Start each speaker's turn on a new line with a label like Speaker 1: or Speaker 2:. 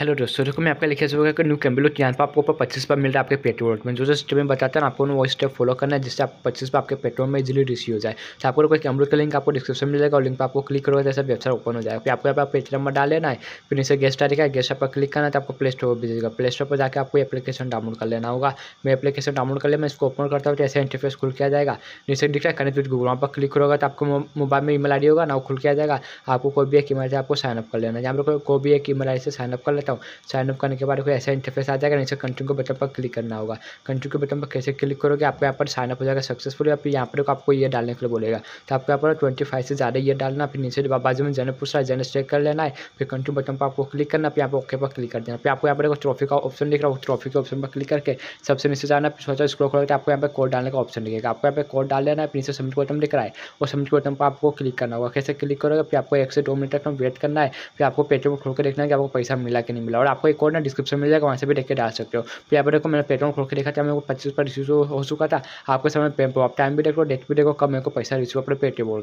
Speaker 1: hello दोस्तों देखो मैं आपका लिखे सकूँगा कि न्यू कैम्बिलो यहाँ पर आपको ऊपर पच्चीस पर मिल रहा है आपके पेट्रोल में जो जो स्टेप में बताता है आपको वो स्टेप फॉलो करना है जिससे आप पच्चीस पर आपके पेट्रोल में इजीली रिसीव हो जाए तो आपको कोई कैम्बलो का लिंक आपको डिस्क्रिप्शन में मिलेगा और लिंक पर आपको क्लिक करोगे जैसे वेबसाइट ओपन हो जाएगा फिर आपको यहाँ पर पेज नंबर डाल लेना है फिर इसे गेस्ट आएगा गेस्ट पर क्लिक करना है तो आपको प्ले स्टोर पर भेजेगा प्ले स्टोर पर जाकर आपको एप्लीकेशन डाउनलोड कर लेना होगा मैं एप्लीकेशन डाउनलोड कर लिया मैं इसको ओपन करता हूँ तो ऐसे इंटरफेस खुल किया जाएगा नीचे दिख रहा है कनेक्ट विद गूगल वहाँ पर क्लिक करोगे तो आपको मोबाइल में ईमेल मेल आई होगा ना वो खुल किया जाएगा आपको कोई भी एक ई मेल आपको साइनअप कर लेना यहाँ पर कोई भी एक ईमेल मेल आई से साइनअप कर लेता देता हूँ साइनअप करने के बाद कोई ऐसा इंटरफेस आ जाएगा नीचे कंट्री को बटन पर क्लिक करना होगा कंट्री के बटन पर कैसे क्लिक करोगे आपको यहाँ पर साइनअप हो जाएगा सक्सेसफुल या फिर यहाँ पर आपको ये डालने के लिए बोलेगा तो आपको यहाँ पर ट्वेंटी फाइव से ज़्यादा ये डालना फिर नीचे बाजू में जनरल पूछ रहा है जन चेक कर लेना है फिर कंट्री बटन पर आपको क्लिक करना फिर यहाँ पर ओके पर क्लिक कर देना फिर आपको यहाँ पर ट्रॉफी का ऑप्शन दिख रहा है ट्रॉफी के ऑप्शन पर क्लिक करके सबसे नीचे जाना फिर सोचा स्क्रो करके तो आपको यहाँ पर कोड डालने का ऑप्शन दिखेगा आपको यहाँ पर कोड डाल लेना है नीचे सबमिट बटन दिख रहा है और सबमिट बटन पर आपको क्लिक करना होगा कैसे क्लिक करोगे फिर आपको एक से दो मिनट तक वेट करना है फिर आपको पेटीएम खोल कर देखना है कि आपको पैसा मिला कि नहीं नहीं मिला और आपको एक कोड ना डिस्क्रिप्शन मिल जाएगा वहाँ से भी देख के डाल सकते हो फिर तो यहाँ पर देखो मैंने पेट्रोल खोल के देखा था मेरे को पच्चीस पर रिसीव हो चुका था आपके समय टाइम भी देखो डेट भी देखो कब मेरे को पैसा रिसीव अपने पेटीएम